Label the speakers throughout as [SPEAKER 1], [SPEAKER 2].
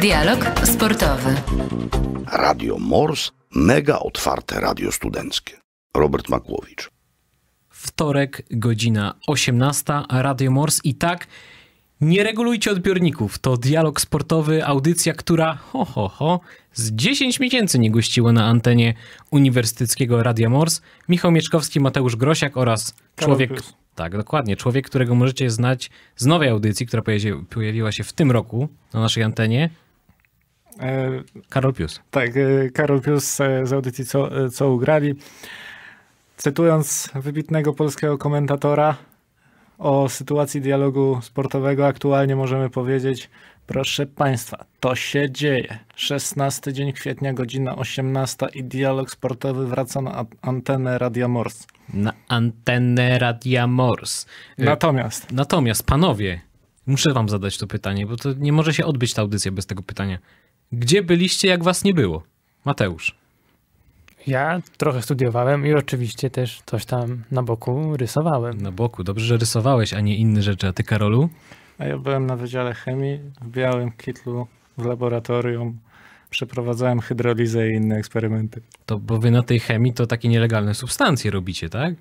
[SPEAKER 1] Dialog sportowy. Radio Mors, mega otwarte radio studenckie. Robert Makłowicz.
[SPEAKER 2] Wtorek, godzina 18, Radio Mors i tak nie regulujcie odbiorników. To dialog sportowy, audycja, która ho, ho, ho, z 10 miesięcy nie gościły na antenie Uniwersyteckiego Radia Mors Michał Mieczkowski, Mateusz Grosiak oraz człowiek... Tak, dokładnie. Człowiek, którego możecie znać z nowej audycji, która pojawiła się w tym roku na naszej antenie. E, Karol
[SPEAKER 3] Pius. Tak, e, Karol Pius e, z audycji Co, co ugrali. Cytując wybitnego polskiego komentatora o sytuacji dialogu sportowego, aktualnie możemy powiedzieć, Proszę Państwa, to się dzieje. 16 dzień kwietnia, godzina 18 i dialog sportowy wraca na antenę Radia Mors.
[SPEAKER 2] Na antenę Radia Mors. Y, natomiast. Natomiast, panowie, muszę wam zadać to pytanie, bo to nie może się odbyć ta audycja bez tego pytania. Gdzie byliście, jak was
[SPEAKER 1] nie było? Mateusz. Ja trochę studiowałem i oczywiście też coś tam na boku rysowałem. Na boku, dobrze,
[SPEAKER 2] że rysowałeś, a nie inne rzeczy. A ty, Karolu? A
[SPEAKER 3] ja byłem na Wydziale Chemii w białym kitlu w laboratorium. Przeprowadzałem hydrolizę i inne eksperymenty.
[SPEAKER 2] To bo wy na tej chemii to takie nielegalne substancje robicie, tak?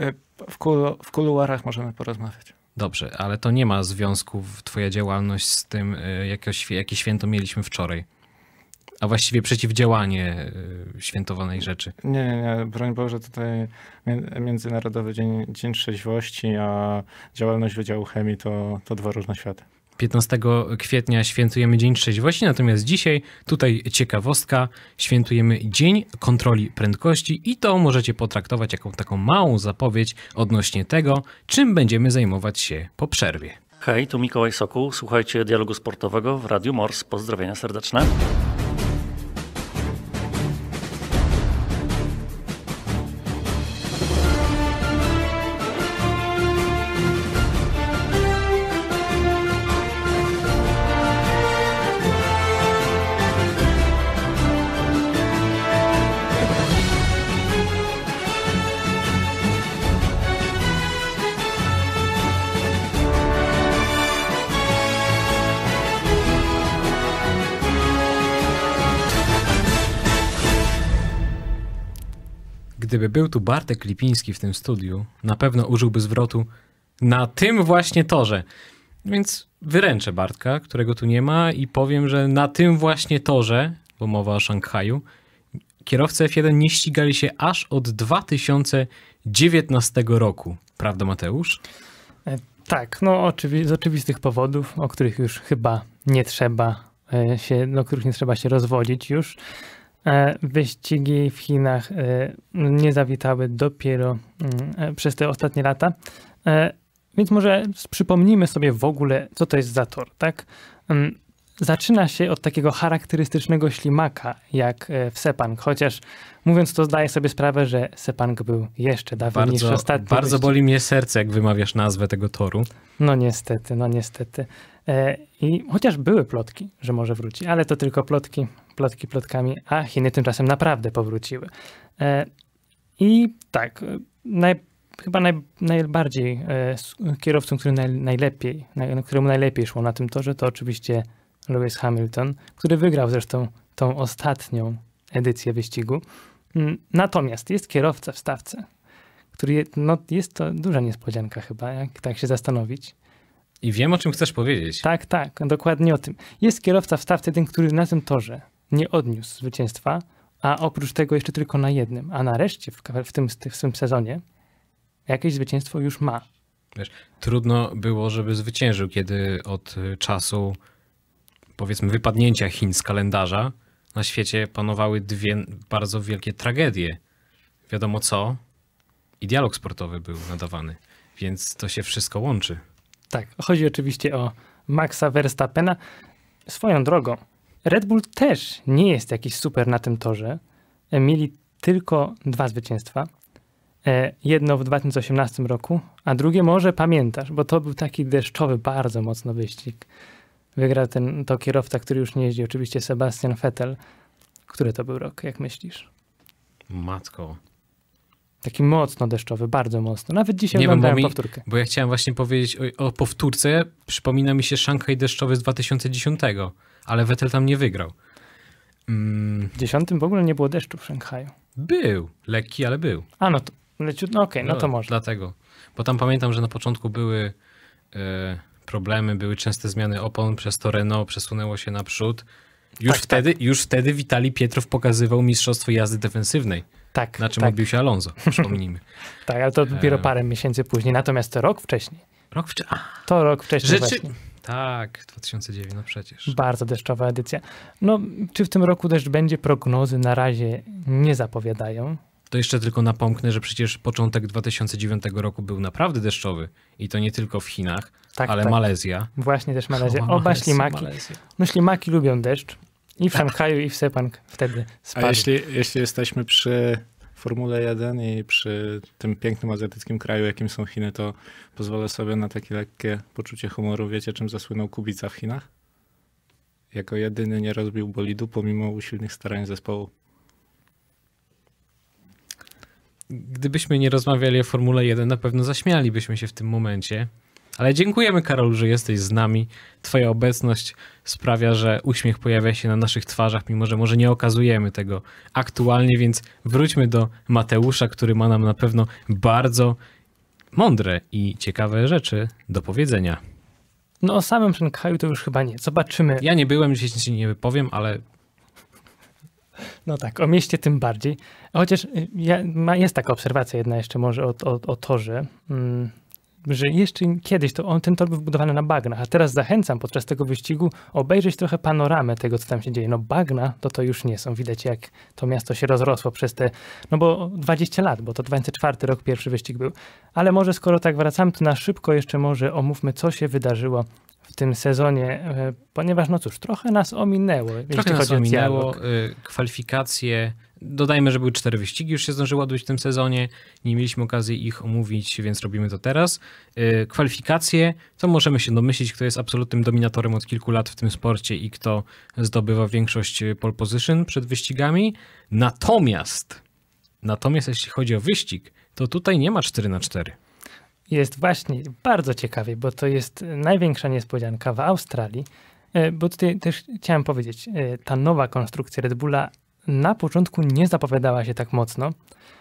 [SPEAKER 3] E, w, kulu, w kuluarach możemy porozmawiać.
[SPEAKER 2] Dobrze, ale to nie ma związku w twoja działalność z tym, e, jakie święto mieliśmy wczoraj a właściwie przeciwdziałanie e, świętowanej rzeczy.
[SPEAKER 3] Nie, nie, broń Boże, tutaj Międzynarodowy Dzień, Dzień Trzeźwości, a działalność Wydziału Chemii to, to dwa różne światy.
[SPEAKER 2] 15 kwietnia świętujemy Dzień Trzeźwości, natomiast dzisiaj tutaj ciekawostka, świętujemy Dzień Kontroli Prędkości i to możecie potraktować jako taką małą zapowiedź odnośnie tego, czym będziemy zajmować się po przerwie.
[SPEAKER 1] Hej, tu Mikołaj Sokół, słuchajcie dialogu sportowego w Radiu Mors. Pozdrowienia serdeczne.
[SPEAKER 2] Gdyby był tu Bartek Lipiński w tym studiu, na pewno użyłby zwrotu na tym właśnie torze. Więc wyręczę Bartka, którego tu nie ma, i powiem, że na tym właśnie torze, bo mowa o Szanghaju, kierowcy F1 nie ścigali się aż od 2019 roku. Prawda, Mateusz? E, tak, no
[SPEAKER 1] oczywi z oczywistych powodów, o których już chyba nie trzeba e, się, no których nie trzeba się rozwodzić już. E, wyścigi w Chinach e, nie zawitały dopiero mm, e, przez te ostatnie lata. Więc może przypomnijmy sobie w ogóle, co to jest za tor, tak? Mm, zaczyna się od takiego charakterystycznego ślimaka, jak w Sepang, chociaż mówiąc to zdaję sobie sprawę, że Sepang był jeszcze dawniej bardzo, niż ostatni. Bardzo wyścig. boli
[SPEAKER 2] mnie serce, jak wymawiasz nazwę tego toru.
[SPEAKER 1] No niestety, no niestety. I chociaż były plotki, że może wróci, ale to tylko plotki, plotki plotkami, a Chiny tymczasem naprawdę powróciły. E, I tak, naj, chyba naj, najbardziej e, kierowcą, który naj, najlepiej, no, któremu najlepiej szło na tym torze, to oczywiście Lewis Hamilton, który wygrał zresztą tą ostatnią edycję wyścigu. Mm, natomiast jest kierowca w stawce, który je, no, jest to duża niespodzianka chyba, jak tak się zastanowić. I wiem, o czym chcesz powiedzieć. Tak, tak, dokładnie o tym. Jest kierowca w stawce, ten, który na tym torze nie odniósł zwycięstwa, a oprócz tego jeszcze tylko na jednym. A nareszcie w, w, tym, w tym sezonie jakieś zwycięstwo już ma.
[SPEAKER 2] Wiesz, trudno było, żeby zwyciężył, kiedy od y, czasu powiedzmy wypadnięcia Chin z kalendarza na świecie panowały dwie bardzo wielkie tragedie. Wiadomo co i dialog sportowy był nadawany, więc to się wszystko łączy.
[SPEAKER 1] Tak, chodzi oczywiście o Maxa Verstappena. Swoją drogą, Red Bull też nie jest jakiś super na tym torze. E, mieli tylko dwa zwycięstwa. E, jedno w 2018 roku, a drugie może pamiętasz, bo to był taki deszczowy, bardzo mocno wyścig. Wygrał ten, to kierowca, który już nie jeździ, oczywiście Sebastian Vettel. Który to był rok, jak myślisz?
[SPEAKER 2] Matko,
[SPEAKER 1] Taki mocno deszczowy, bardzo mocno. Nawet dzisiaj nie oglądałem wiem, bo mi,
[SPEAKER 2] powtórkę. Bo ja chciałem właśnie powiedzieć o, o, powtórce. Przypomina mi się Szanghaj deszczowy z 2010, ale Vettel tam nie wygrał.
[SPEAKER 1] Mm. W dziesiątym w ogóle nie było deszczu w Szanghaju.
[SPEAKER 2] Był. Lekki, ale był.
[SPEAKER 1] A, no to leciut, no okej, okay, no, no, to no,
[SPEAKER 2] może. Dlatego. Bo tam pamiętam, że na początku były e, problemy, były częste zmiany opon, przez to Renault przesunęło się naprzód. Już, tak, tak. wtedy, tak. już wtedy Witali Pietrow pokazywał mistrzostwo jazdy defensywnej. Tak, na czym tak. odbił się Alonso, przypomnijmy.
[SPEAKER 1] tak, ale to dopiero e. parę miesięcy później, natomiast to rok wcześniej. Rok wcześniej. To rok wcześniej Rzeczy... właśnie.
[SPEAKER 2] Tak, 2009, no przecież.
[SPEAKER 1] Bardzo deszczowa edycja. No, czy w tym roku deszcz będzie? Prognozy na razie nie zapowiadają.
[SPEAKER 2] To jeszcze tylko napomknę, że przecież początek 2009 roku był naprawdę deszczowy i to nie tylko w Chinach, tak, ale
[SPEAKER 1] tak. Malezja. Właśnie też Malezja. Oba Malezja, ślimaki. Malezja. No ślimaki lubią deszcz. I w Hankaju, tak. i w Sepang wtedy spadł. A jeśli,
[SPEAKER 3] jeśli jesteśmy przy Formule 1 i przy tym pięknym azjatyckim kraju, jakim są Chiny, to pozwolę sobie na takie lekkie poczucie humoru. Wiecie, czym zasłynął Kubica w Chinach? Jako jedyny nie rozbił bolidu pomimo usilnych starań zespołu.
[SPEAKER 2] Gdybyśmy nie rozmawiali o Formule 1, na pewno zaśmialibyśmy się w tym momencie. Ale dziękujemy, Karol, że jesteś z nami. Twoja obecność sprawia, że uśmiech pojawia się na naszych twarzach, mimo że może nie okazujemy tego aktualnie, więc wróćmy do Mateusza, który ma nam na pewno bardzo mądre i ciekawe rzeczy do powiedzenia.
[SPEAKER 1] No o samym Szanghaju to już chyba nie. Zobaczymy. Ja nie byłem, dzisiaj się nie wypowiem, ale... No tak, o mieście tym bardziej. Chociaż y, jest taka obserwacja jedna jeszcze może o, o, o torze. Mm że jeszcze kiedyś to on, ten tor był budowany na bagnach, a teraz zachęcam podczas tego wyścigu obejrzeć trochę panoramę tego, co tam się dzieje. No bagna to to już nie są. Widać, jak to miasto się rozrosło przez te, no bo 20 lat, bo to 24 rok pierwszy wyścig był. Ale może skoro tak wracamy, to na szybko jeszcze może omówmy, co się wydarzyło w tym sezonie, e, ponieważ no cóż, trochę nas ominęło. Trochę nas ominęło.
[SPEAKER 2] Y, kwalifikacje Dodajmy, że były cztery wyścigi, już się zdążyło odbyć w tym sezonie. Nie mieliśmy okazji ich omówić, więc robimy to teraz. Y, kwalifikacje, to możemy się domyślić, kto jest absolutnym dominatorem od kilku lat w tym sporcie i kto zdobywa większość y, pole position przed wyścigami. Natomiast, natomiast jeśli chodzi o wyścig,
[SPEAKER 1] to tutaj nie ma 4 na 4 Jest właśnie bardzo ciekawie, bo to jest największa niespodzianka w Australii. Y, bo tutaj też chciałem powiedzieć, ta nowa konstrukcja Red Bulla na początku nie zapowiadała się tak mocno,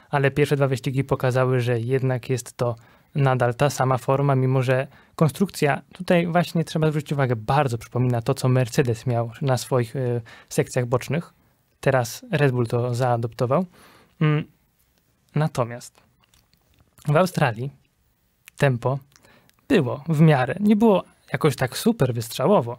[SPEAKER 1] ale pierwsze dwa wyścigi pokazały, że jednak jest to nadal ta sama forma, mimo że konstrukcja tutaj właśnie trzeba zwrócić uwagę, bardzo przypomina to, co Mercedes miał na swoich y, sekcjach bocznych. Teraz Red Bull to zaadoptował. Mm. Natomiast w Australii tempo było w miarę, nie było jakoś tak super wystrzałowo,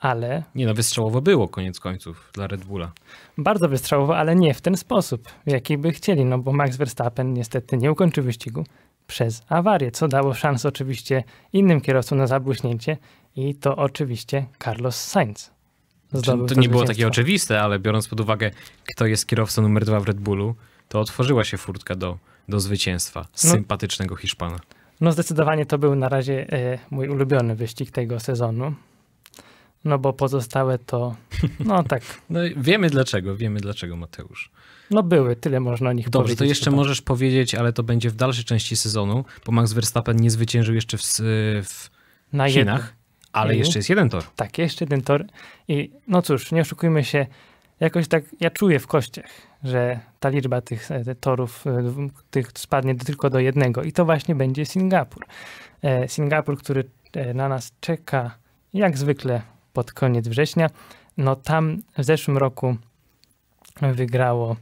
[SPEAKER 1] ale.
[SPEAKER 2] Nie no, wystrzałowo było koniec końców dla
[SPEAKER 1] Red Bulla. Bardzo wystrzałowo, ale nie w ten sposób, w jaki by chcieli, no bo Max Verstappen niestety nie ukończył wyścigu przez awarię, co dało szansę oczywiście innym kierowcom na zabłyśnięcie i to oczywiście Carlos Sainz. To, to nie było takie
[SPEAKER 2] oczywiste, ale biorąc pod uwagę, kto jest kierowcą numer dwa w Red Bullu, to otworzyła się furtka do, do zwycięstwa no. sympatycznego Hiszpana.
[SPEAKER 1] No zdecydowanie to był na razie e, mój ulubiony wyścig tego sezonu. No bo pozostałe to, no tak. no
[SPEAKER 2] wiemy dlaczego, wiemy dlaczego Mateusz.
[SPEAKER 1] No były, tyle można o nich Dobrze, powiedzieć. Dobrze, to jeszcze tutaj. możesz powiedzieć,
[SPEAKER 2] ale to będzie w dalszej części sezonu, bo Max Verstappen nie zwyciężył jeszcze w, e, w Na Chinach, ale I, jeszcze jest jeden tor.
[SPEAKER 1] Tak, jeszcze jeden tor i no cóż, nie oszukujmy się, jakoś tak ja czuję w kościach, że ta liczba tych e, torów e, tych spadnie tylko do jednego i to właśnie będzie Singapur. Singapur, który na nas czeka jak zwykle pod koniec września. No tam w zeszłym roku wygrało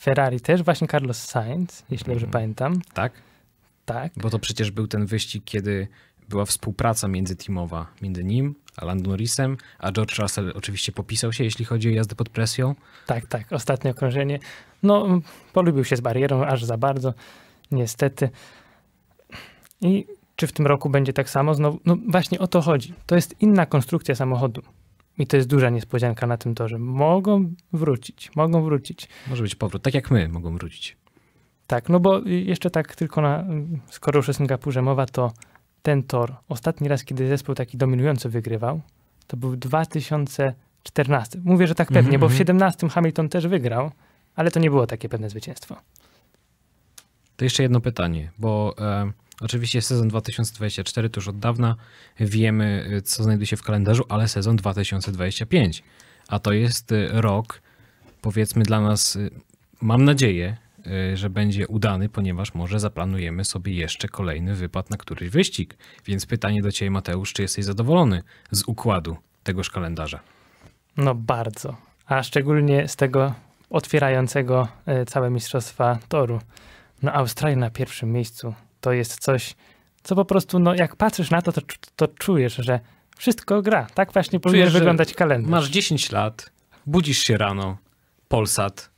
[SPEAKER 1] Ferrari też, właśnie Carlos Sainz, jeśli dobrze mm. pamiętam. Tak? Tak.
[SPEAKER 2] Bo to przecież był ten wyścig, kiedy była współpraca międzyteamowa między nim a Landon Norrisem, a George Russell oczywiście popisał się, jeśli chodzi o jazdę pod
[SPEAKER 1] presją. Tak, tak, ostatnie okrążenie. No, polubił się z barierą aż za bardzo, niestety. I czy w tym roku będzie tak samo? Znowu, no właśnie o to chodzi. To jest inna konstrukcja samochodu. I to jest duża niespodzianka na tym torze. Mogą wrócić, mogą wrócić. Może być powrót, tak jak my mogą wrócić. Tak, no bo jeszcze tak tylko na, skoro już o Singapurze mowa, to ten tor, ostatni raz, kiedy zespół taki dominująco wygrywał, to był 2014. Mówię, że tak pewnie, mm-hmm. bo w 17 mhm. Hamilton też wygrał, ale to nie było takie pewne zwycięstwo.
[SPEAKER 2] To jeszcze jedno pytanie, bo... Oczywiście sezon 2024 to już od dawna wiemy, y, co znajduje się w kalendarzu, ale sezon 2025. A to jest y, rok, powiedzmy dla nas, y, mam nadzieję, że będzie udany, ponieważ może zaplanujemy sobie jeszcze kolejny wypad na któryś wyścig. Więc pytanie do Ciebie, Mateusz, czy jesteś zadowolony z układu tegoż kalendarza?
[SPEAKER 1] No bardzo. A szczególnie z tego otwierającego całe mistrzostwa toru. No Australia na pierwszym miejscu, to jest coś, co po prostu, no jak patrzysz na to, to, to czujesz, że wszystko gra. Tak właśnie powinien wyglądać
[SPEAKER 2] kalendarz. Masz 10 lat, budzisz się rano, Polsat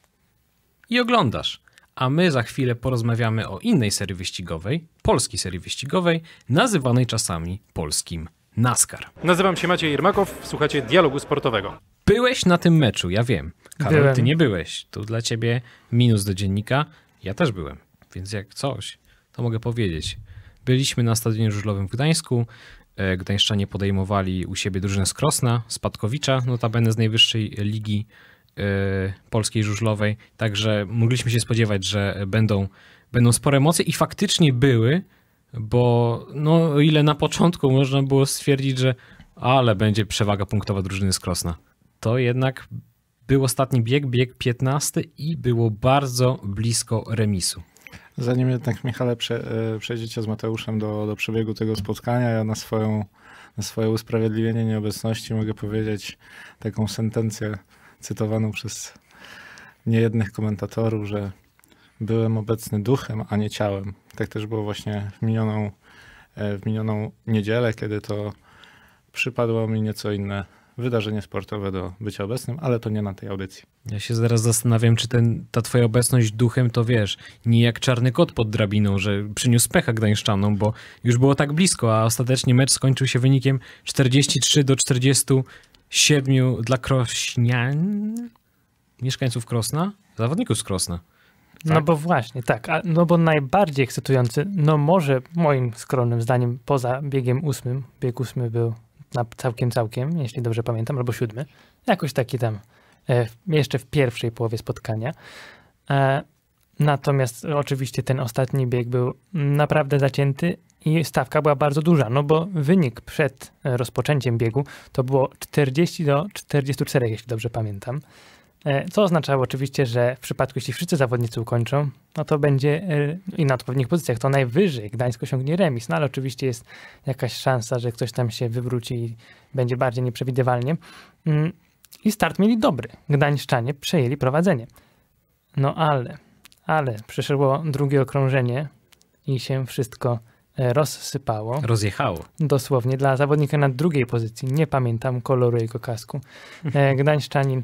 [SPEAKER 2] i oglądasz. A my za chwilę porozmawiamy o innej serii wyścigowej, polskiej serii wyścigowej, nazywanej czasami polskim NASCAR.
[SPEAKER 3] Nazywam się Maciej Irmakow, słuchacie dialogu sportowego.
[SPEAKER 2] Byłeś na tym meczu, ja wiem. Karol, byłem. ty nie byłeś. Tu dla ciebie minus do dziennika. Ja też byłem. Więc jak coś, to mogę powiedzieć. Byliśmy na Stadionie Żużlowym w Gdańsku. E, Gdańszczanie podejmowali u siebie drużynę z Krosna, Spadkowicza, notabene z najwyższej ligi e, polskiej żużlowej. Także mogliśmy się spodziewać, że będą, będą spore emocje i faktycznie były, bo no, o ile na początku można było stwierdzić, że ale będzie przewaga punktowa drużyny z Krosna, to jednak był ostatni bieg, bieg 15 i było bardzo blisko remisu.
[SPEAKER 3] Zanim jednak, Michale, prze, e, przejdziecie z Mateuszem do, do przebiegu tego spotkania, ja na, swoją, na swoje usprawiedliwienie nieobecności mogę powiedzieć taką sentencję cytowaną przez niejednych komentatorów, że byłem obecny duchem, a nie ciałem. Tak też było właśnie w minioną, e, w minioną niedzielę, kiedy to przypadło mi nieco inne wydarzenie sportowe do bycia obecnym, ale to nie na tej audycji.
[SPEAKER 2] Ja się zaraz zastanawiam, czy ten, ta twoja obecność duchem to wiesz, nie jak czarny kot pod drabiną, że przyniósł pecha gdańszczanom, bo już było tak blisko, a ostatecznie mecz skończył się wynikiem 43 do 47 dla Krośnian, mieszkańców Krosna, zawodników z Krosna.
[SPEAKER 1] No tak? No bo właśnie, tak. A, no bo najbardziej ekscytujący, no może moim skromnym zdaniem, poza biegiem ósmym, bieg ósmy był na całkiem, całkiem, jeśli dobrze pamiętam, albo siódmy. Jakoś taki tam, e, jeszcze w pierwszej połowie spotkania. E, natomiast oczywiście ten ostatni bieg był naprawdę zacięty i stawka była bardzo duża, no bo wynik przed e, rozpoczęciem biegu to było 40 do 44, jeśli dobrze pamiętam. E, co oznaczało oczywiście, że w przypadku, jeśli wszyscy zawodnicy ukończą, no to będzie e, i na odpowiednich pozycjach, to najwyżej Gdańsk osiągnie remis, no ale oczywiście jest jakaś szansa, że ktoś tam się wywróci i będzie bardziej nieprzewidywalnie. Mm, I start mieli dobry. Gdańszczanie przejęli prowadzenie. No ale, ale przyszło drugie okrążenie i się wszystko e, rozsypało. Rozjechało. Dosłownie dla zawodnika na drugiej pozycji. Nie pamiętam koloru jego kasku. Gdańszczanin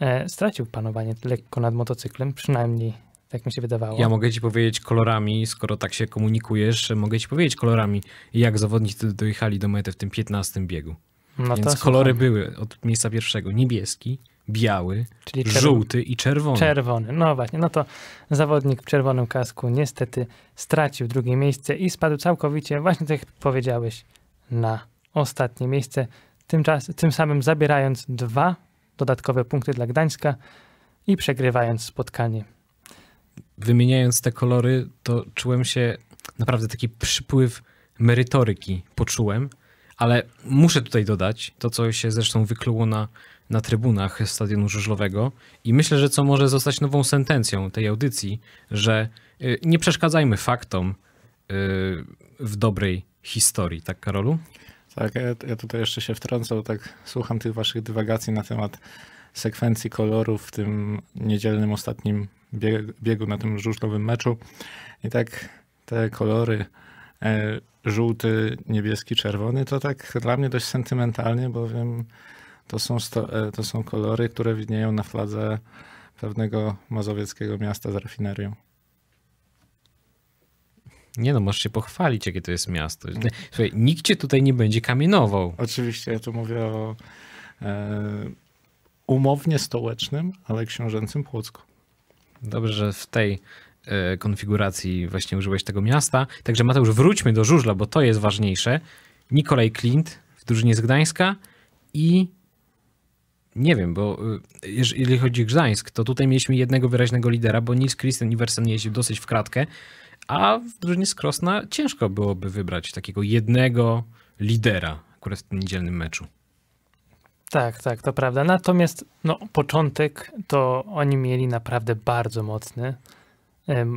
[SPEAKER 1] E, stracił panowanie lekko nad motocyklem, przynajmniej tak mi się wydawało. Ja mogę
[SPEAKER 2] ci powiedzieć kolorami, skoro tak się komunikujesz, mogę ci powiedzieć kolorami, jak zawodnicy dojechali do mety w tym 15 biegu. No Więc to kolory słucham. były od miejsca pierwszego niebieski, biały,
[SPEAKER 1] Czyli żółty i czerwony. Czerwony, no właśnie. No to zawodnik w czerwonym kasku niestety stracił drugie miejsce i spadł całkowicie, właśnie tak jak powiedziałeś, na ostatnie miejsce, Tymczas, tym samym zabierając dwa dodatkowe punkty dla Gdańska i przegrywając spotkanie.
[SPEAKER 2] Wymieniając te kolory, to czułem się naprawdę taki przypływ merytoryki poczułem, ale muszę tutaj dodać to, co się zresztą wykluło na, na trybunach Stadionu Żużlowego i myślę, że co może zostać nową sentencją tej audycji, że y, nie przeszkadzajmy faktom y, w dobrej historii, tak Karolu? Tak,
[SPEAKER 3] ja tutaj jeszcze się wtrącę, tak słucham tych waszych dywagacji na temat sekwencji kolorów w tym niedzielnym ostatnim biegu na tym żużlowym meczu. I tak te kolory e, żółty, niebieski, czerwony to tak dla mnie dość sentymentalnie, bowiem to są, e, to są kolory, które widnieją na fladze pewnego mazowieckiego miasta z rafinerią.
[SPEAKER 2] Nie no, możesz się pochwalić, jakie to jest miasto. Słuchaj, nikt cię tutaj nie będzie kamienował.
[SPEAKER 3] Oczywiście, ja tu mówię o e, umownie stołecznym, ale książęcym Płocku.
[SPEAKER 2] Dobrze, że w tej e, konfiguracji właśnie użyłeś tego miasta. Także Mateusz, wróćmy do żużla, bo to jest ważniejsze. Nikolaj Klint w drużynie z Gdańska i nie wiem, bo e, jeżeli chodzi o Gdańsk, to tutaj mieliśmy jednego wyraźnego lidera, bo Nils Christen Iversen jeździł dosyć w kratkę, a w drużynie Krosna ciężko byłoby wybrać takiego jednego lidera akurat w tym niedzielnym meczu.
[SPEAKER 1] Tak, tak, to prawda. Natomiast no, początek to oni mieli naprawdę bardzo mocny,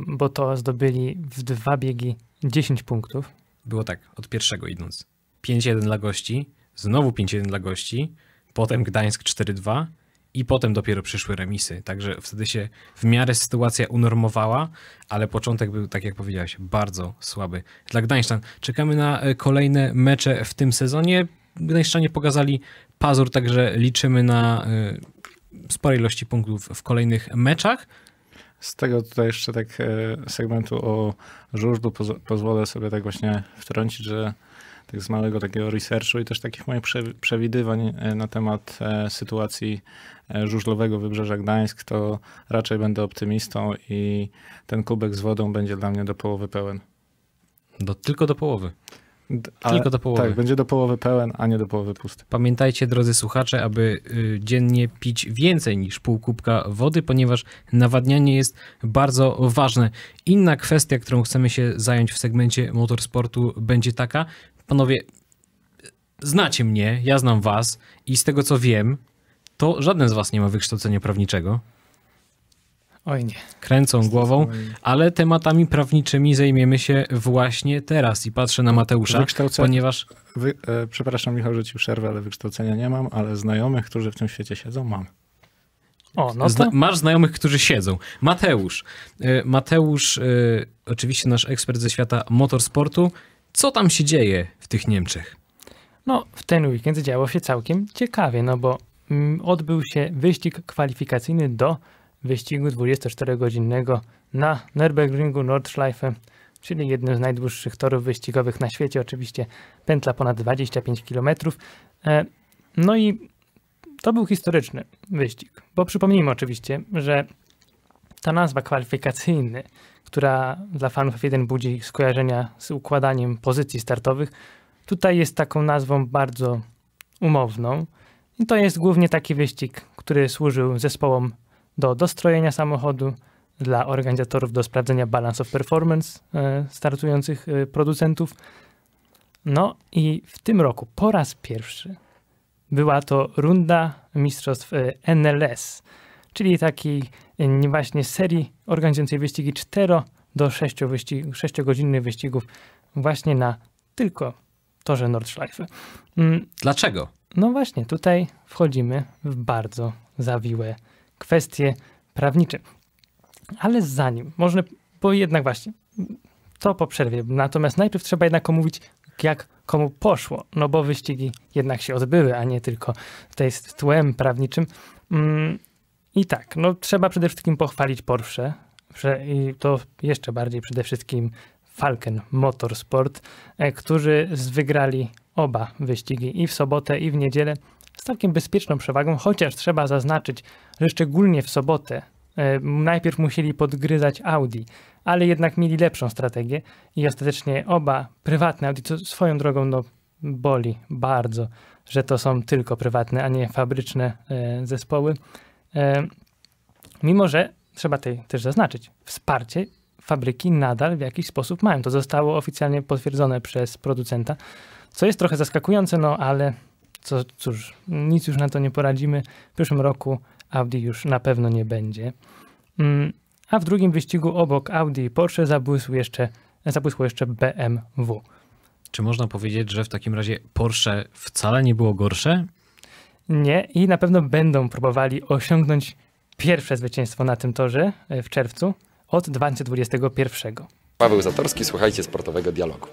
[SPEAKER 1] bo to zdobyli w dwa biegi 10 punktów.
[SPEAKER 2] Było tak, od pierwszego idąc. 5-1 dla gości, znowu 5-1 dla gości, potem Gdańsk 4-2, i potem dopiero przyszły remisy. Także wtedy się w miarę sytuacja unormowała, ale początek był, tak jak powiedziałeś, bardzo słaby dla Gdańszczan. Czekamy na e, kolejne mecze w tym sezonie. Gdańszczanie pokazali pazur, także liczymy na e, spore ilości
[SPEAKER 3] punktów w kolejnych meczach. Z tego tutaj jeszcze tak e, segmentu o żużlu pozwolę sobie tak właśnie wtrącić, że tak z małego takiego researchu i też takich moich przewidywań na temat sytuacji E, żużlowego Wybrzeża Gdańsk, to raczej będę optymistą i ten kubek z wodą będzie dla mnie do połowy pełen. Do, tylko do połowy. Ale, Tylko do połowy. Tak, będzie do połowy pełen,
[SPEAKER 2] a nie do połowy pusty. Pamiętajcie, drodzy słuchacze, aby y, dziennie pić więcej niż pół kubka wody, ponieważ nawadnianie jest bardzo ważne. Inna kwestia, którą chcemy się zająć w segmencie motorsportu, będzie taka. Panowie, znacie mnie, ja znam was i z tego co wiem, to żaden z was nie ma wykształcenia prawniczego. Oj nie. Kręcą głową, ale tematami prawniczymi zajmiemy się właśnie teraz i patrzę na Mateusza, Wykształce... ponieważ...
[SPEAKER 3] Wy... E, przepraszam Michał, że ci przerwę, ale wykształcenia nie mam, ale znajomych, którzy w tym świecie siedzą, mam.
[SPEAKER 2] O, no to... Zna masz znajomych, którzy siedzą. Mateusz. E, Mateusz, e, oczywiście nasz ekspert ze świata motorsportu. Co tam się dzieje w tych Niemczech?
[SPEAKER 1] No, w ten weekend działo się całkiem ciekawie, no bo Mm, odbył się wyścig kwalifikacyjny do wyścigu 24-godzinnego na Nürburgringu Nordschleife, czyli jednym z najdłuższych torów wyścigowych na świecie. Oczywiście pętla ponad 25 km. E, no i to był historyczny wyścig, bo przypomnijmy oczywiście, że ta nazwa kwalifikacyjny, która dla fanów F1 budzi skojarzenia z układaniem pozycji startowych, tutaj jest taką nazwą bardzo umowną. I no to jest głównie taki wyścig, który służył zespołom do dostrojenia samochodu, dla organizatorów do sprawdzenia balance of performance e, startujących e, producentów. No i w tym roku po raz pierwszy była to runda mistrzostw e, NLS, czyli takiej właśnie serii organizującej wyścigi 4 do 6, wyścig, 6 godzinnych wyścigów właśnie na tylko torze Nordschleife. Mm. Dlaczego? No właśnie, tutaj wchodzimy w bardzo zawiłe kwestie prawnicze. Ale zanim, można, bo jednak właśnie, to po przerwie. Natomiast najpierw trzeba jednak omówić, jak komu poszło, no bo wyścigi jednak się odbyły, a nie tylko tutaj z tłem prawniczym. Mm, I tak, no trzeba przede wszystkim pochwalić Porsche, i to jeszcze bardziej przede wszystkim Falcon Motorsport, e, którzy wygrali oba wyścigi i w sobotę, i w niedzielę z całkiem bezpieczną przewagą, chociaż trzeba zaznaczyć, że szczególnie w sobotę e, najpierw musieli podgryzać Audi, ale jednak mieli lepszą strategię i ostatecznie oba prywatne Audi, co swoją drogą no, boli bardzo, że to są tylko prywatne, a nie fabryczne e, zespoły. E, mimo, że trzeba tej też zaznaczyć, wsparcie fabryki nadal w jakiś sposób mają. To zostało oficjalnie potwierdzone przez producenta co jest trochę zaskakujące, no ale co, cóż, nic już na to nie poradzimy. W przyszłym roku Audi już na pewno nie będzie. Mm, a w drugim wyścigu obok Audi i Porsche zabłysł jeszcze, zabłysło jeszcze BMW.
[SPEAKER 2] Czy można powiedzieć, że w takim razie Porsche wcale nie było gorsze?
[SPEAKER 1] Nie i na pewno będą próbowali osiągnąć pierwsze zwycięstwo na tym torze e, w czerwcu od 2021. Paweł Zatorski, słuchajcie sportowego dialogu.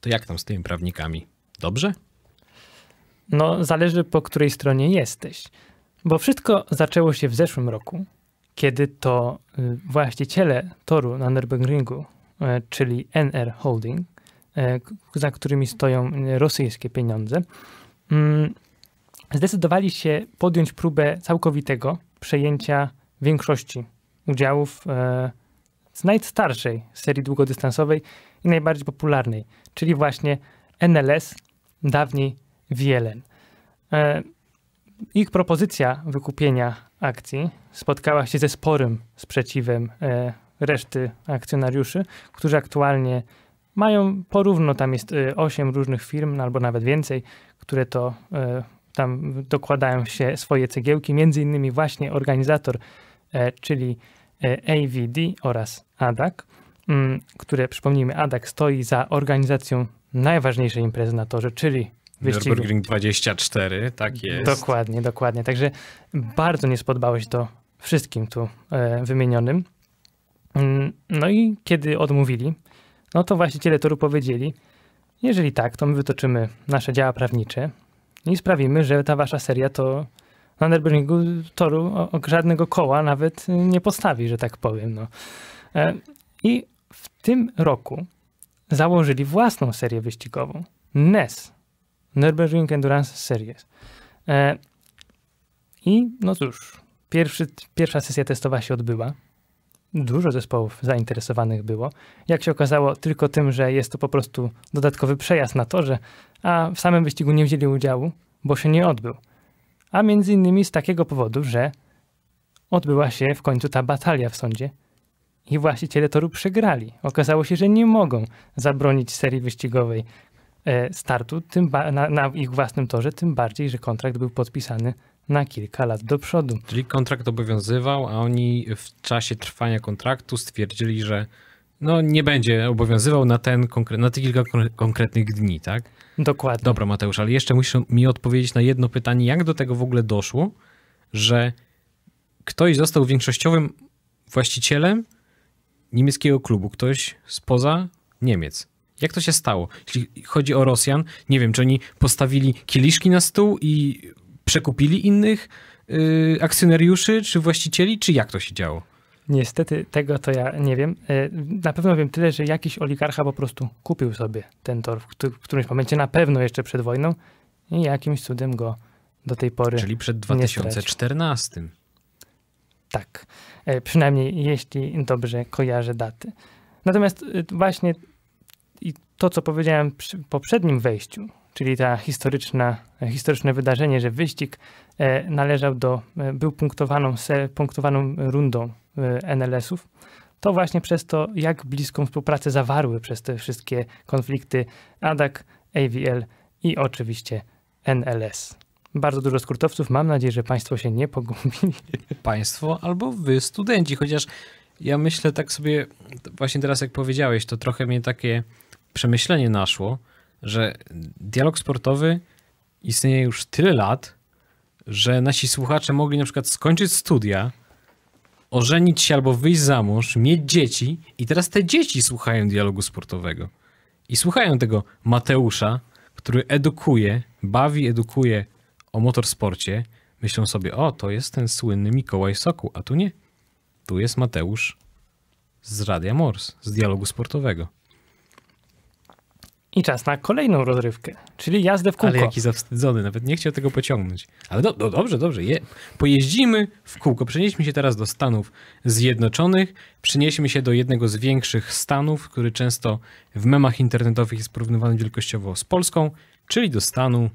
[SPEAKER 2] To jak tam z tymi prawnikami? Dobrze?
[SPEAKER 1] No, zależy po której stronie jesteś. Bo wszystko zaczęło się w zeszłym roku, kiedy to y, właściciele toru na Nürburgringu, y, czyli NR Holding, y, za którymi stoją rosyjskie pieniądze, mm, zdecydowali się podjąć próbę całkowitego przejęcia większości udziałów z najstarszej serii długodystansowej, i najbardziej popularnej, czyli właśnie NLS, dawniej Wielen. E, ich propozycja wykupienia akcji spotkała się ze sporym sprzeciwem e, reszty akcjonariuszy, którzy aktualnie mają porówno, tam jest 8 e, różnych firm no albo nawet więcej, które to tam dokładają się swoje cegiełki, między innymi właśnie organizator, czyli AVD oraz ADAC. Mm, które przypomnijmy, ADAC e stoi za organizacją najważniejszej imprezy na torze, czyli wyścigu. Nürburgring
[SPEAKER 2] 24, tak jest.
[SPEAKER 1] Dokładnie, dokładnie. Także bardzo nie spodobałeś to wszystkim tu e, wymienionym. Mm, no i kiedy odmówili, no to właściciele toru powiedzieli, jeżeli tak, to my wytoczymy nasze działa prawnicze i sprawimy, że ta wasza seria to na Nürburgringu toru o, o żadnego koła nawet nie postawi, że tak powiem. No. E, I w tym roku założyli własną serię wyścigową. NES. Nürburgring Endurance Series. E, I no cóż, pierwszy, pierwsza sesja testowa się odbyła. Dużo zespołów zainteresowanych było. Jak się okazało, tylko tym, że jest to po prostu dodatkowy przejazd na torze, a w samym wyścigu nie wzięli udziału, bo się nie odbył. A między innymi z takiego powodu, że odbyła się w końcu ta batalia w sądzie i właściciele toru przegrali. Okazało się, że nie mogą zabronić serii wyścigowej e, startu na, na ich własnym torze, tym bardziej, że kontrakt był podpisany na kilka lat do przodu.
[SPEAKER 2] Czyli kontrakt obowiązywał, a oni w czasie trwania kontraktu stwierdzili, że no nie będzie obowiązywał na, ten na te kilka konkretnych dni, tak? Dokładnie. Dobra, Mateusz, ale jeszcze musisz mi odpowiedzieć na jedno pytanie. Jak do tego w ogóle doszło, że ktoś został większościowym właścicielem niemieckiego klubu ktoś spoza Niemiec. Jak to się stało? Jeśli chodzi o Rosjan, nie wiem, czy oni postawili kieliszki na stół i przekupili innych yy, akcjonariuszy czy właścicieli, czy jak to się działo?
[SPEAKER 1] Niestety tego to ja nie wiem. Y, na pewno wiem tyle, że jakiś oligarcha po prostu kupił sobie ten tor w którymś momencie, na pewno jeszcze przed wojną i jakimś cudem go do tej pory. Czyli przed
[SPEAKER 2] 2014
[SPEAKER 1] tak. E, przynajmniej jeśli dobrze kojarzę daty. Natomiast y, właśnie to, co powiedziałem przy poprzednim wejściu, czyli ta historyczna, e, historyczne wydarzenie, że wyścig e, należał do, był punktowaną, punktowaną rundą NLS-ów, to właśnie przez to, jak bliską współpracę zawarły przez te wszystkie konflikty ADAC, AVL i oczywiście NLS. Bardzo dużo skrótowców. Mam nadzieję, że Państwo się nie pogubili.
[SPEAKER 2] Państwo albo Wy, studenci, chociaż ja myślę tak sobie, właśnie teraz jak powiedziałeś, to trochę mnie takie przemyślenie naszło, że dialog sportowy istnieje już tyle lat, że nasi słuchacze mogli na przykład skończyć studia, ożenić się albo wyjść za mąż, mieć dzieci i teraz te dzieci słuchają dialogu sportowego. I słuchają tego Mateusza, który edukuje, bawi, edukuje o motorsporcie, myślą sobie, o, to jest ten słynny Mikołaj Soku, a tu nie. Tu jest Mateusz z Radia Mors, z dialogu sportowego.
[SPEAKER 1] I czas na kolejną rozrywkę, czyli jazdę
[SPEAKER 2] w kółko. Ale jaki zawstydzony, nawet nie chciał tego pociągnąć. Ale do, do, dobrze, dobrze, je. pojeździmy w kółko. Przenieśmy się teraz do Stanów Zjednoczonych, przenieśmy się do jednego z większych stanów, który często w memach internetowych jest porównywany wielkościowo z Polską, czyli do stanu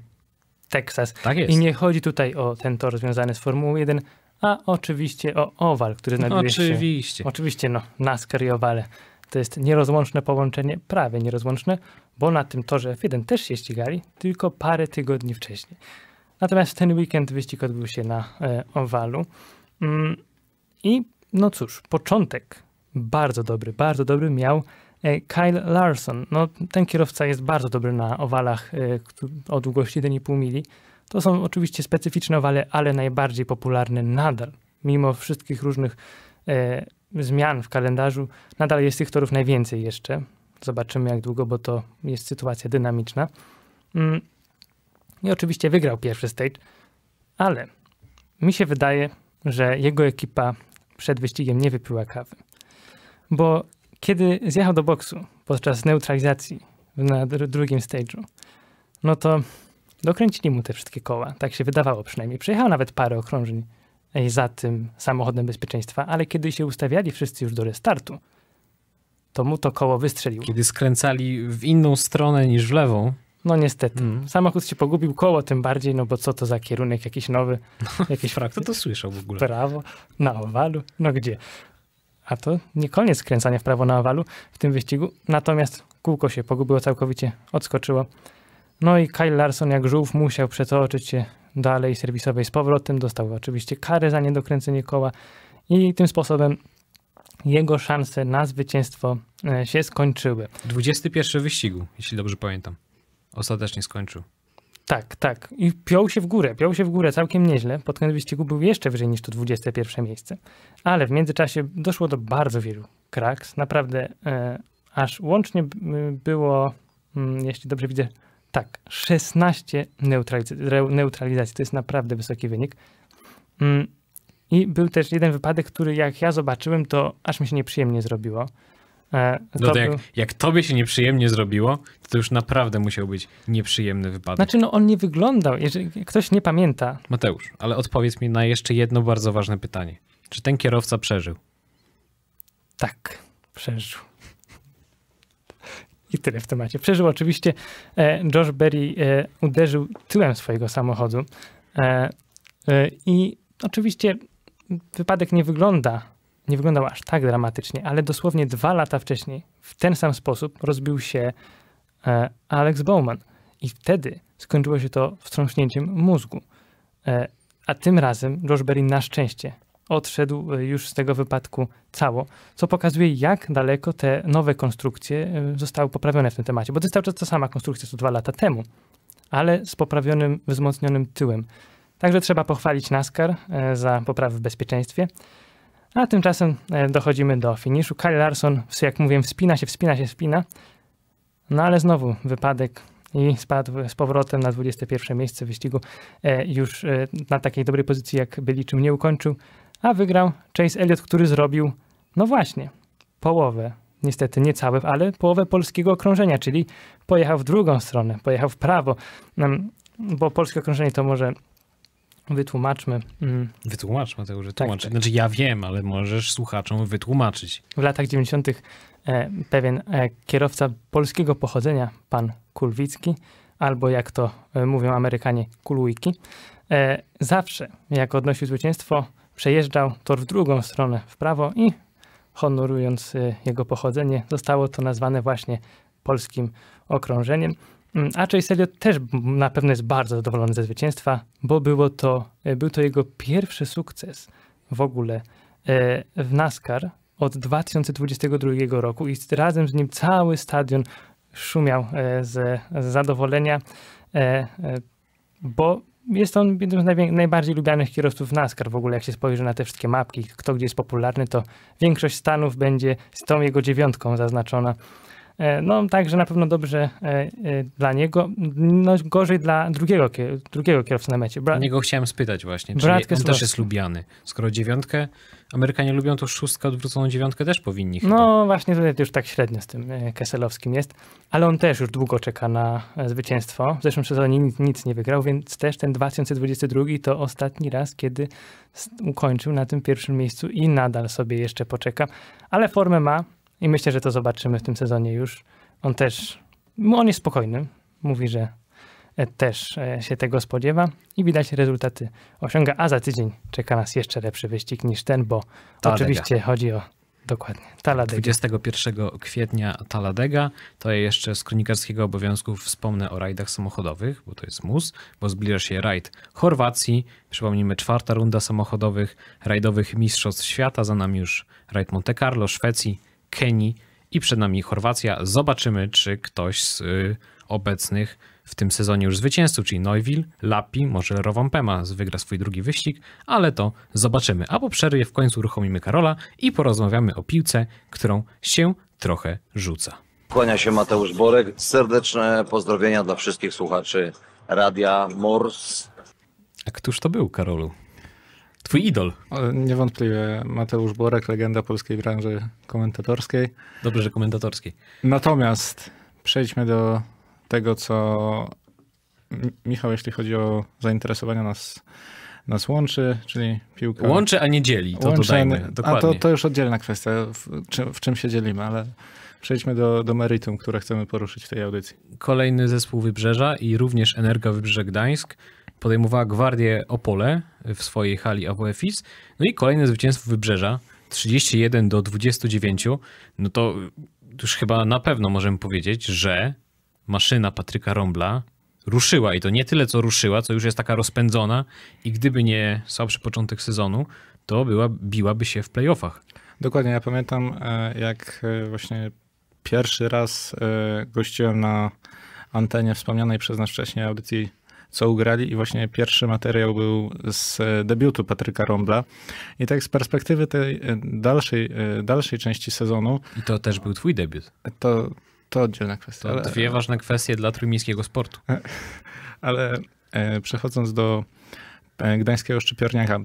[SPEAKER 1] Texas. Tak jest. I nie chodzi tutaj o ten tor związany z Formułą 1, a oczywiście o owal, który znajduje oczywiście. się... Oczywiście. Oczywiście, no, NASCAR i owale. To jest nierozłączne połączenie, prawie nierozłączne, bo na tym torze F1 też się ścigali, tylko parę tygodni wcześniej. Natomiast ten weekend wyścig odbył się na e, owalu. Mm, I no cóż, początek bardzo dobry, bardzo dobry miał E, Kyle Larson, no ten kierowca jest bardzo dobry na owalach e, o długości 1,5 mili. To są oczywiście specyficzne owale, ale najbardziej popularny nadal. Mimo wszystkich różnych e, zmian w kalendarzu, nadal jest tych torów najwięcej jeszcze. Zobaczymy jak długo, bo to jest sytuacja dynamiczna. Mm, I oczywiście wygrał pierwszy stage, ale mi się wydaje, że jego ekipa przed wyścigiem nie wypiła kawy. Bo kiedy zjechał do boksu podczas neutralizacji na drugim stage'u, no to dokręcili mu te wszystkie koła. Tak się wydawało przynajmniej. Przejechał nawet parę okrążeń e, za tym samochodem bezpieczeństwa, ale kiedy się ustawiali wszyscy już do restartu, to mu to koło wystrzeliło. Kiedy skręcali w inną stronę niż w lewą. No niestety. Mm. Samochód się pogubił, koło tym bardziej, no bo co to za kierunek, jakiś nowy. Jakiś... frak, to to słyszał w ogóle? Prawo, na owalu, no gdzie? A to nie koniec skręcania w prawo na owalu w tym wyścigu, natomiast kółko się pogubiło całkowicie, odskoczyło. No i Kyle Larson jak żółw musiał przetoczyć się dalej serwisowej z powrotem, dostał oczywiście karę za niedokręcenie koła i tym sposobem jego szanse na zwycięstwo e, się skończyły.
[SPEAKER 2] 21 wyścigu, jeśli dobrze pamiętam. Ostatecznie skończył.
[SPEAKER 1] Tak, tak. I piął się w górę, piął się w górę całkiem nieźle. Pod koniec wyścigu był jeszcze wyżej niż to 21 miejsce. Ale w międzyczasie doszło do bardzo wielu kraks. Naprawdę e, aż łącznie e, było, mm, jeśli dobrze widzę, tak, 16 neutraliz neutralizacji. To jest naprawdę wysoki wynik. Mm, I był też jeden wypadek, który jak ja zobaczyłem, to aż mi się nieprzyjemnie zrobiło no to, to jak,
[SPEAKER 2] jak tobie się nieprzyjemnie zrobiło, to, to już naprawdę musiał być nieprzyjemny wypadek. Znaczy,
[SPEAKER 1] no on nie wyglądał, jeżeli ktoś nie pamięta.
[SPEAKER 2] Mateusz, ale odpowiedz mi na jeszcze jedno bardzo ważne pytanie. Czy ten kierowca przeżył?
[SPEAKER 1] Tak, przeżył. I tyle w temacie. Przeżył oczywiście. George Berry e, uderzył tyłem swojego samochodu. E, I oczywiście wypadek nie wygląda nie wyglądał aż tak dramatycznie, ale dosłownie dwa lata wcześniej w ten sam sposób rozbił się e, Alex Bowman. I wtedy skończyło się to wstrząśnięciem mózgu. E, a tym razem Josh Berry na szczęście odszedł e, już z tego wypadku cało, co pokazuje, jak daleko te nowe konstrukcje e, zostały poprawione w tym temacie. Bo to jest cały czas ta sama konstrukcja, co dwa lata temu, ale z poprawionym, wzmocnionym tyłem. Także trzeba pochwalić NASCAR e, za poprawy w bezpieczeństwie. A tymczasem e, dochodzimy do finiszu. Kyle Larson, jak mówiłem, wspina się, wspina się, wspina. No ale znowu wypadek i spadł z powrotem na 21 miejsce wyścigu. E, już e, na takiej dobrej pozycji, jak byli, czym nie ukończył. A wygrał Chase Elliott, który zrobił, no właśnie, połowę niestety nie całe, ale połowę polskiego okrążenia, czyli pojechał w drugą stronę, pojechał w prawo, mm, bo polskie okrążenie to może Wytłumaczmy. Mm.
[SPEAKER 2] Wytłumaczmy to, że tłumacz. Tak, znaczy
[SPEAKER 1] ja wiem, ale możesz
[SPEAKER 2] słuchaczom wytłumaczyć.
[SPEAKER 1] W latach 90. E, pewien e, kierowca polskiego pochodzenia, pan Kulwicki, albo jak to e, mówią Amerykanie, Kulwiki, zawsze jak odnosił zwycięstwo, przejeżdżał tor w drugą stronę, w prawo i honorując jego pochodzenie, zostało to nazwane właśnie polskim okrążeniem. Mm, a Chase Elliott też na pewno jest bardzo zadowolony ze zwycięstwa, bo było to, e, był to jego pierwszy sukces w ogóle e, w NASCAR od 2022 roku i razem z nim cały stadion szumiał e, z zadowolenia, bo jest on jednym z najbardziej lubianych kierowców w NASCAR w ogóle. Jak się spojrzy na te wszystkie mapki, kto gdzie jest popularny, to większość stanów będzie z tą jego dziewiątką zaznaczona E, no także na pewno dobrze e, e, dla niego, no gorzej dla drugiego, drugiego kierowcy na mecie. Bra niego chciałem spytać właśnie, czy on też jest
[SPEAKER 2] lubiany. Skoro dziewiątkę Amerykanie lubią, to szóstkę odwróconą dziewiątkę też powinni
[SPEAKER 1] chyba. No właśnie tutaj już tak średnio z tym Keselowskim jest, ale on też już długo czeka na zwycięstwo. W zeszłym sezonie nic, nic nie wygrał, więc też ten 2022 to ostatni raz, kiedy ukończył na tym pierwszym miejscu i nadal sobie jeszcze poczeka, ale formę ma, i myślę, że to zobaczymy w tym sezonie już. On też, on jest spokojny. Mówi, że e, też e, się tego spodziewa i widać rezultaty osiąga, a za tydzień czeka nas jeszcze lepszy wyścig niż ten, bo to oczywiście chodzi o dokładnie Taladega.
[SPEAKER 2] 21 kwietnia Taladega, to ja jeszcze z kronikarskiego obowiązku wspomnę o rajdach samochodowych, bo to jest mus, bo zbliża się rajd Chorwacji, przypomnijmy czwarta runda samochodowych, rajdowych mistrzostw świata, za nami już rajd Monte Carlo, Szwecji, Kenii i przed nami Chorwacja. Zobaczymy, czy ktoś z y, obecnych w tym sezonie już zwycięzców, czyli Neuville, Lapi, może Pema wygra swój drugi wyścig, ale to zobaczymy. A po przerwie w końcu uruchomimy Karola i porozmawiamy o piłce, którą się trochę rzuca. Kłania się Mateusz Borek. Serdeczne pozdrowienia dla wszystkich słuchaczy Radia Mors. A któż to był, Karolu?
[SPEAKER 3] Twój idol. Niewątpliwie Mateusz Borek, legenda polskiej branży komentatorskiej. Dobrze, że komentatorskiej. Natomiast przejdźmy do tego, co Michał, jeśli chodzi o zainteresowania nas, nas łączy, czyli piłka. Łączy, a nie dzieli, to łączy, dodajmy. Dokładnie. A to, to już oddzielna kwestia, w, w czym się dzielimy, ale przejdźmy do, do meritum, które chcemy poruszyć w tej audycji.
[SPEAKER 2] Kolejny zespół Wybrzeża i również Energa Wybrzeże Gdańsk podejmowała Gwardię Opole w swojej hali AWFIS. No i kolejne zwycięstwo Wybrzeża 31 do 29. No to już chyba na pewno możemy powiedzieć, że maszyna Patryka Rombla ruszyła i to nie tyle co ruszyła, co już jest taka rozpędzona i gdyby nie słabszy początek sezonu, to była, biłaby się w
[SPEAKER 3] playoffach. Dokładnie, ja pamiętam e, jak e, właśnie pierwszy raz e, gościłem na antenie wspomnianej przez nas wcześniej audycji co ugrali i właśnie pierwszy materiał był z debiutu Patryka Rombla. I tak z perspektywy tej e, dalszej, e, dalszej części sezonu... I to też był twój debiut. To, to oddzielna kwestia. To ale... dwie ważne kwestie dla trójmiejskiego sportu. ale e, przechodząc do gdańskiego Szczypiorniaka,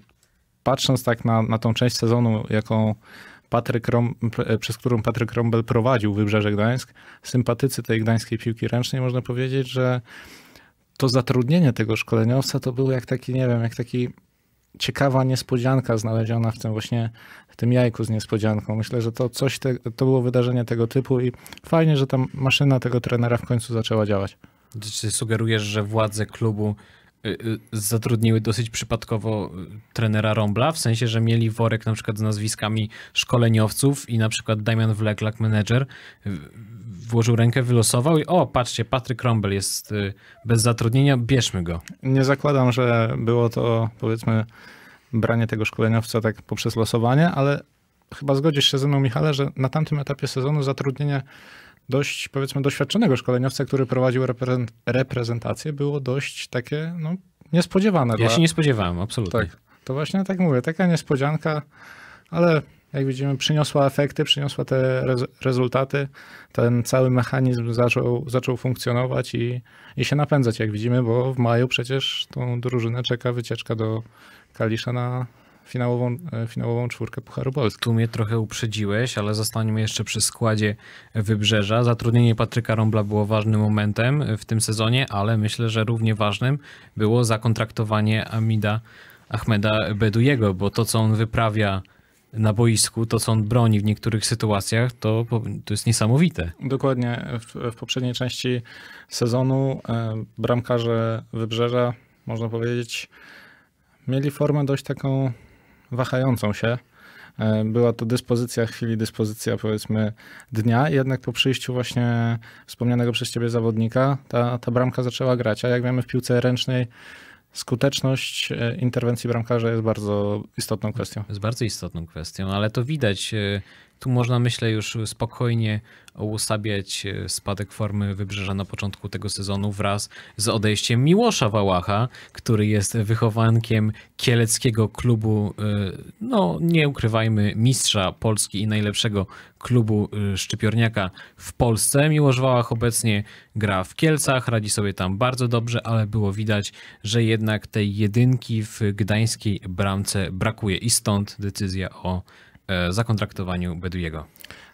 [SPEAKER 3] patrząc tak na, na tą część sezonu, jaką Patryk Rom, przez którą Patryk Rombel prowadził Wybrzeże Gdańsk, sympatycy tej gdańskiej piłki ręcznej, można powiedzieć, że to zatrudnienie tego szkoleniowca to było jak taki, nie wiem, jak taki ciekawa niespodzianka znaleziona w tym właśnie w tym jajku z niespodzianką. Myślę, że to coś te, to było wydarzenie tego typu i fajnie, że ta maszyna tego trenera w końcu zaczęła działać.
[SPEAKER 2] Czy sugerujesz, że władze klubu Y, y, zatrudniły dosyć przypadkowo y, trenera Rombla, w sensie, że mieli worek na przykład z nazwiskami szkoleniowców i na przykład Damian Wleklak, menedżer, włożył rękę, wylosował i o, patrzcie, Patryk Rombel jest bez zatrudnienia, bierzmy go.
[SPEAKER 3] Nie zakładam, że było to powiedzmy branie tego szkoleniowca tak poprzez losowanie, ale chyba zgodzisz się ze mną, Michale, że na tamtym etapie sezonu zatrudnienie dość, powiedzmy, doświadczonego szkoleniowca, który prowadził reprezentację, było dość takie, no, niespodziewane. Ja dla... się nie spodziewałem, absolutnie. Tak, to właśnie tak mówię, taka niespodzianka, ale jak widzimy, przyniosła efekty, przyniosła te rez rezultaty. Ten cały mechanizm zaczął, zaczął funkcjonować i, i się napędzać, jak widzimy, bo w maju przecież tą drużynę czeka wycieczka do Kalisza na finałową, e, finałową czwórkę Pucharu Polski. Tu mnie trochę uprzedziłeś, ale zostaniemy jeszcze przy składzie Wybrzeża.
[SPEAKER 2] Zatrudnienie Patryka Rombla było ważnym momentem w tym sezonie, ale myślę, że równie ważnym było zakontraktowanie Amida Ahmeda Bedujego, bo to, co on wyprawia na boisku, to co on broni w niektórych sytuacjach, to, to jest niesamowite.
[SPEAKER 3] Dokładnie. W, w poprzedniej części sezonu e, bramkarze Wybrzeża, można powiedzieć, mieli formę dość taką wahającą się. E, była to dyspozycja chwili, dyspozycja powiedzmy dnia, jednak po przyjściu właśnie wspomnianego przez ciebie zawodnika ta, ta bramka zaczęła grać, a jak wiemy w piłce ręcznej skuteczność e, interwencji bramkarza jest bardzo istotną kwestią. Jest bardzo istotną
[SPEAKER 2] kwestią, ale to widać e, tu można, myślę, już spokojnie ustabiać e, spadek formy Wybrzeża na początku tego sezonu wraz z odejściem Miłosza Wałacha, który jest wychowankiem kieleckiego klubu, e, no nie ukrywajmy, mistrza Polski i najlepszego klubu e, szczypiorniaka w Polsce. Miłosz Wałach obecnie gra w Kielcach, radzi sobie tam bardzo dobrze, ale było widać, że jednak tej jedynki w gdańskiej bramce brakuje i stąd decyzja o E, zakontraktowaniu Beduiego.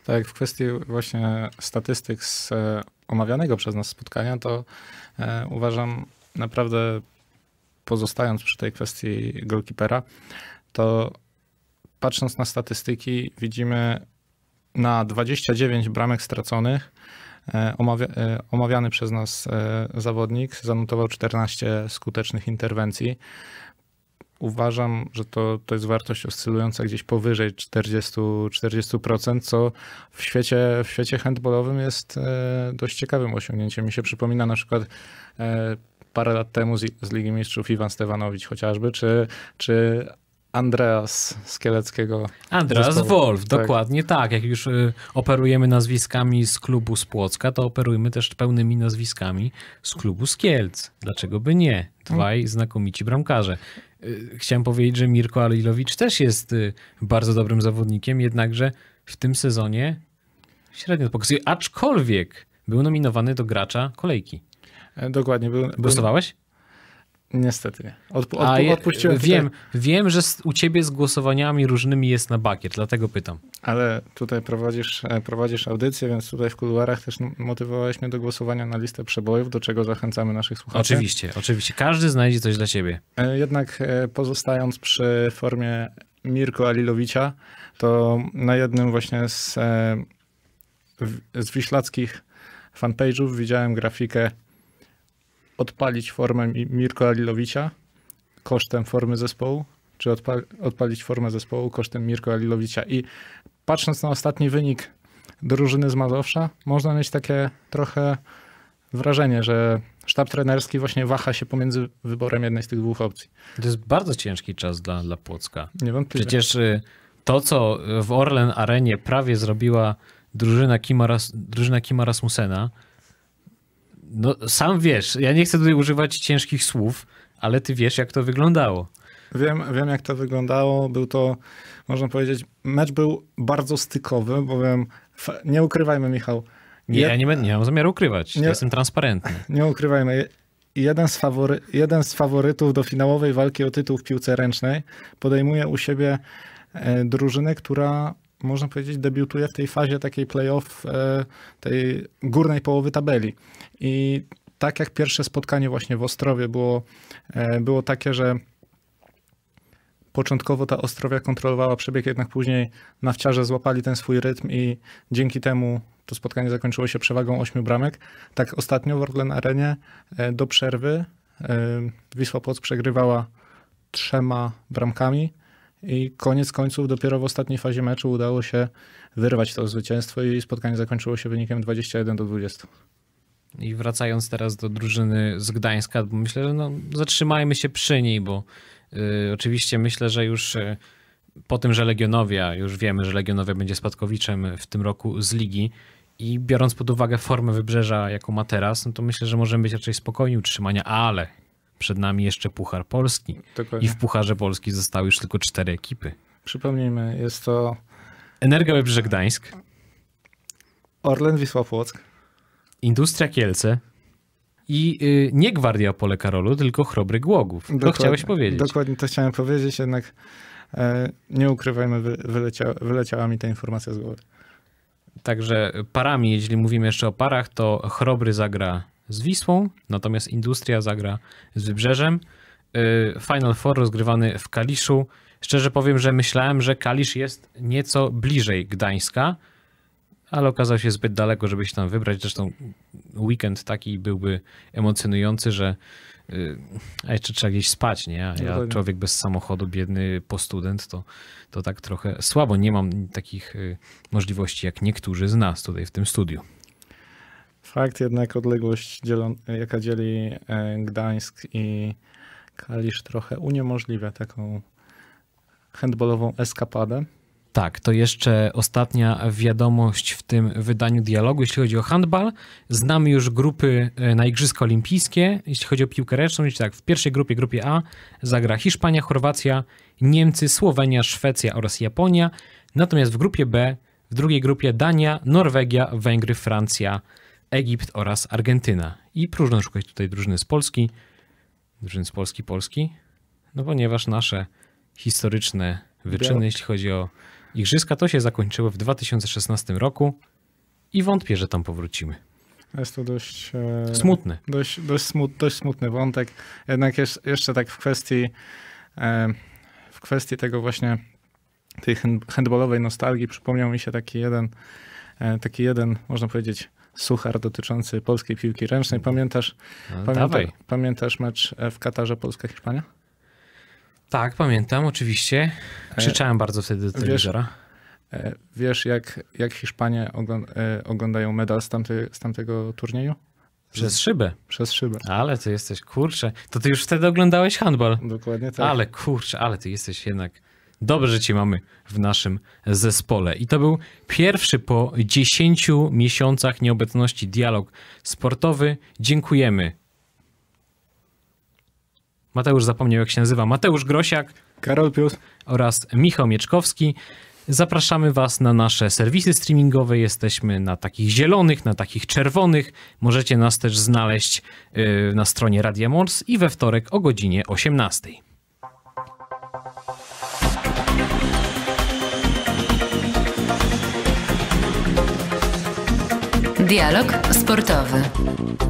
[SPEAKER 3] Tak, w kwestii właśnie statystyk z e, omawianego przez nas spotkania, to e, uważam naprawdę, pozostając przy tej kwestii goalkeepera, to patrząc na statystyki, widzimy na 29 bramek straconych omawia, omawiany przez nas zawodnik zanotował 14 skutecznych interwencji uważam, że to, to jest wartość oscylująca gdzieś powyżej 40%, 40% co w świecie, w świecie handballowym jest e, dość ciekawym osiągnięciem. Mi się przypomina na przykład e, parę lat temu z, z Ligi Mistrzów Iwan Stewanowicz, chociażby, czy, czy Andreas Skieleckiego. Andreas zespołu. Wolf, tak. dokładnie
[SPEAKER 2] tak. Jak już e, operujemy nazwiskami z klubu z Płocka, to operujmy też pełnymi nazwiskami z klubu z Kielc. Dlaczego by nie? Dwaj znakomici bramkarze. Y, chciałem powiedzieć, że Mirko Alilowicz też jest y, bardzo dobrym zawodnikiem, jednakże w tym sezonie średnio to pokazuje, aczkolwiek był nominowany do gracza kolejki.
[SPEAKER 3] E, dokładnie. Był, Głosowałeś? Niestety nie. Odpu odpu odpuściłem. Wiem,
[SPEAKER 2] wiem, że u ciebie z głosowaniami różnymi jest na bakier, dlatego pytam.
[SPEAKER 3] Ale tutaj prowadzisz, e, prowadzisz audycję, więc tutaj w kuluarach też motywowałeś mnie do głosowania na listę przebojów, do czego zachęcamy naszych słuchaczy. Oczywiście, oczywiście. Każdy
[SPEAKER 2] znajdzie coś dla siebie.
[SPEAKER 3] E, jednak e, pozostając przy formie Mirko Alilowicza, to na jednym właśnie z, z wiślackich fanpage'ów widziałem grafikę odpalić formę Mirko Alilowicza kosztem formy zespołu, czy odpa odpalić formę zespołu kosztem Mirko Alilowicza. I patrząc na ostatni wynik drużyny z Mazowsza, można mieć takie trochę wrażenie, że sztab trenerski właśnie waha się pomiędzy wyborem jednej z tych dwóch opcji.
[SPEAKER 2] To jest bardzo ciężki czas dla, dla Płocka. Niewątpliwie. Przecież y, to, co w Orlen Arenie prawie zrobiła drużyna Kima, drużyna Kima Rasmusena, no, sam wiesz, ja nie chcę tutaj używać ciężkich słów, ale ty wiesz, jak to wyglądało.
[SPEAKER 3] Wiem, wiem, jak to wyglądało. Był to, można powiedzieć, mecz był bardzo stykowy, bowiem, nie ukrywajmy, Michał. Nie, ja
[SPEAKER 2] nie, będę, nie mam zamiaru ukrywać. Nie, jestem transparentny.
[SPEAKER 3] Nie ukrywajmy. Jeden z, fawory, jeden z faworytów do finałowej walki o tytuł w piłce ręcznej podejmuje u siebie e, drużynę, która można powiedzieć, debiutuje w tej fazie takiej playoff, e, tej górnej połowy tabeli. I tak jak pierwsze spotkanie właśnie w Ostrowie było, e, było takie, że początkowo ta Ostrowia kontrolowała przebieg, jednak później nawciarze złapali ten swój rytm i dzięki temu to spotkanie zakończyło się przewagą ośmiu bramek. Tak ostatnio w Orlen Arenie e, do przerwy e, Wisła Płock przegrywała trzema bramkami i koniec końców dopiero w ostatniej fazie meczu udało się wyrwać to zwycięstwo i spotkanie zakończyło się wynikiem 21 do 20.
[SPEAKER 2] I wracając teraz do drużyny z Gdańska, bo myślę, że no, zatrzymajmy się przy niej, bo y, oczywiście myślę, że już y, po tym, że Legionowia, już wiemy, że Legionowia będzie spadkowiczem w tym roku z ligi i biorąc pod uwagę formę Wybrzeża, jaką ma teraz, no to myślę, że możemy być raczej spokojni utrzymania, ale przed nami jeszcze Puchar Polski Dokładnie. i w Pucharze Polski zostały już tylko cztery ekipy.
[SPEAKER 3] Przypomnijmy,
[SPEAKER 2] jest to... Energia Wybrzeże Gdańsk.
[SPEAKER 3] Orlen Wisła Płock.
[SPEAKER 2] Industria Kielce i y, nie Gwardia Pole Karolu, tylko Chrobry
[SPEAKER 3] Głogów. Dokładnie, to chciałeś powiedzieć. Dokładnie to chciałem powiedzieć, jednak e, nie ukrywajmy, wylecia, wyleciała mi ta informacja z głowy.
[SPEAKER 2] Także parami, jeśli mówimy jeszcze o parach, to Chrobry zagra z Wisłą, natomiast Industria zagra z Wybrzeżem. Y, Final Four rozgrywany w Kaliszu. Szczerze powiem, że myślałem, że Kalisz jest nieco bliżej Gdańska, ale okazał się zbyt daleko, żeby się tam wybrać. Zresztą weekend taki byłby emocjonujący, że y, a jeszcze trzeba gdzieś spać, nie? A ja człowiek bez samochodu, biedny postudent, to, to tak trochę słabo. Nie mam takich y, możliwości jak niektórzy z nas tutaj w tym studiu.
[SPEAKER 3] Fakt jednak odległość, dzielą, jaka dzieli e, Gdańsk i Kalisz trochę uniemożliwia taką handbolową eskapadę.
[SPEAKER 2] Tak, to jeszcze ostatnia wiadomość w tym wydaniu dialogu, jeśli chodzi o handbal. Znamy już grupy e, na Igrzyska Olimpijskie, jeśli chodzi o piłkę ręczną, tak, w pierwszej grupie, grupie A, zagra Hiszpania, Chorwacja, Niemcy, Słowenia, Szwecja oraz Japonia. Natomiast w grupie B, w drugiej grupie Dania, Norwegia, Węgry, Francja, Egipt oraz Argentyna. I próżno szukać tutaj drużyny z Polski. Drużyny z Polski, Polski. No ponieważ nasze historyczne wyczyny, jeśli chodzi o Igrzyska to się zakończyły w 2016 roku i wątpię, że tam powrócimy.
[SPEAKER 3] Jest to dość. E, smutny. Dość, dość, smut, dość smutny wątek. Jednak jeszcze tak w kwestii, e, w kwestii tego właśnie tej handballowej nostalgii przypomniał mi się taki jeden, e, taki jeden, można powiedzieć, suchar dotyczący polskiej piłki ręcznej. Pamiętasz, no, pamiętasz mecz w Katarze Polska-Hiszpania?
[SPEAKER 2] Tak, pamiętam, oczywiście. E, Krzyczałem e, bardzo wtedy do telewizora.
[SPEAKER 3] Wiesz, wiesz jak, jak Hiszpanie ogląd e, oglądają medal z, tamty, z tamtego turnieju? Przez szybę. Przez szybę. Ale ty jesteś, kurczę, to ty już wtedy
[SPEAKER 2] oglądałeś handball. Dokładnie tak. Ale kurczę, ale ty jesteś jednak... Dobrze, że cię mamy w naszym zespole. I to był pierwszy po 10 miesiącach nieobecności dialog sportowy. Dziękujemy Mateusz zapomniał jak się nazywa, Mateusz Grosiak, Karol Pius oraz Michał Mieczkowski. Zapraszamy Was na nasze serwisy streamingowe. Jesteśmy na takich zielonych, na takich czerwonych. Możecie nas też znaleźć y, na stronie Radia Mors i we wtorek o godzinie 18.
[SPEAKER 1] Dialog sportowy.